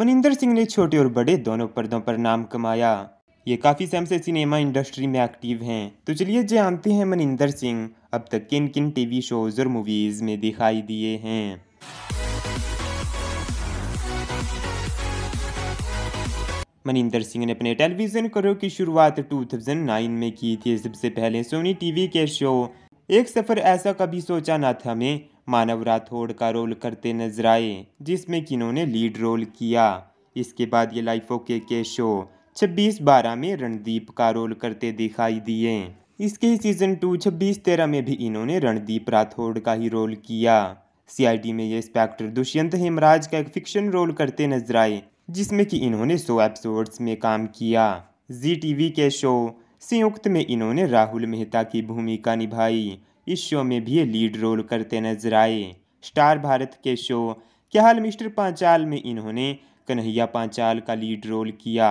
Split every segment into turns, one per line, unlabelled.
मनिंदर सिंह ने छोटे और बड़े दोनों पर्दों पर नाम कमाया ये काफ़ी समय से सिनेमा इंडस्ट्री में एक्टिव हैं तो चलिए जानते हैं मनिंदर सिंह अब तक किन किन टीवी शोज और मूवीज़ में दिखाई दिए हैं मनिंदर सिंह ने अपने टेलीविज़न करियर की शुरुआत 2009 में की थी सबसे पहले सोनी टीवी के शो एक सफ़र ऐसा कभी सोचा ना था मैं मानव राठौड़ का रोल करते नजर आए जिसमें कि इन्होंने लीड रोल किया इसके बाद ये लाइफ ओके के शो छब्बीस बारह में रणदीप का रोल करते दिखाई दिए इसके ही सीजन टू छब्बीस तेरह में भी इन्होंने रणदीप राठौड़ का ही रोल किया सीआईडी में ये इंस्पेक्टर दुष्यंत हेमराज का एक फिक्शन रोल करते नजर आए जिसमें कि इन्होंने सो एपिसोड्स में काम किया जी टीवी के शो संयुक्त में इन्होंने राहुल मेहता की भूमिका निभाई इस शो में भी लीड रोल करते नजर आए स्टार भारत के शो क्या हाल मिस्टर पांचाल में इन्होंने कन्हैया पांचाल का लीड रोल किया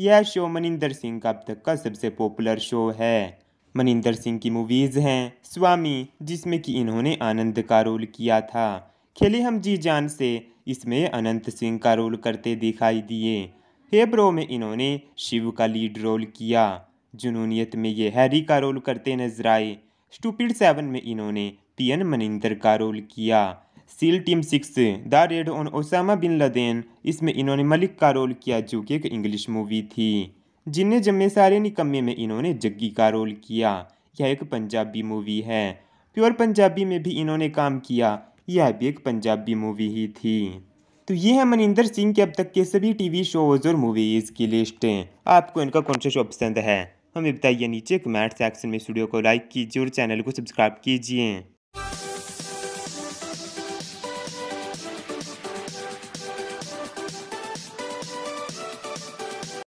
यह शो मनिंदर सिंह का अब तक का सबसे पॉपुलर शो है मनिंदर सिंह की मूवीज़ हैं स्वामी जिसमें कि इन्होंने आनंद का रोल किया था खेले हम जी जान से इसमें अनंत सिंह का रोल करते दिखाई दिए हे ब्रो में इन्होंने शिव का लीड रोल किया जुनूनियत में ये हैरी का रोल करते नजर आए स्टूपिड सेवन में इन्होंने पीएन मनिंदर का रोल किया seal team six the raid on Osama bin Laden इसमें इन्होंने मलिक का रोल किया जो कि एक इंग्लिश मूवी थी जिन्हें जमे सारे निकम्मे में इन्होंने जग्गी का रोल किया यह एक पंजाबी मूवी है प्योर पंजाबी में भी इन्होंने काम किया यह भी एक पंजाबी मूवी ही थी तो ये है मनिंदर सिंह के अब तक के सभी टीवी शोज़ और मूवीज़ की लिस्ट आपको इनका कौन सा शो पसंद है हमें बताइए नीचे कमेंट सेक्शन में स्टूडियो को लाइक कीजिए और चैनल को सब्सक्राइब कीजिए